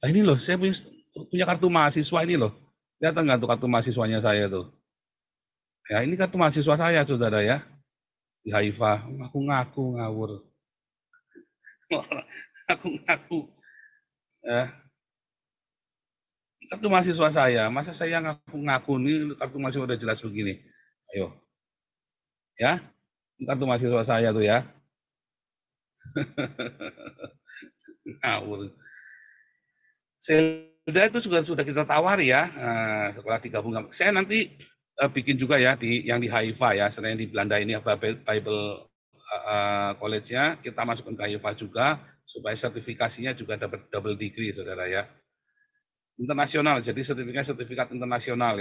ah ini loh saya punya, punya kartu mahasiswa ini loh. Lihat nggak tuh kartu mahasiswanya saya tuh. Ya ini kartu mahasiswa saya saudara ya. Di Haifa, aku ngaku ngawur. aku ngaku. Ya. Kartu mahasiswa saya, masa saya ngaku-ngaku ini kartu mahasiswa udah jelas begini. Ayo. Ya, kartu mahasiswa saya tuh ya. ngawur. Sudah itu juga sudah kita tawar ya eh, sekolah digabung. Saya nanti eh, bikin juga ya di yang di Haifa ya, selain di Belanda ini Bible uh, College-nya kita masukkan ke Haifa juga supaya sertifikasinya juga dapat double degree saudara ya internasional jadi sertifikat sertifikat internasional ya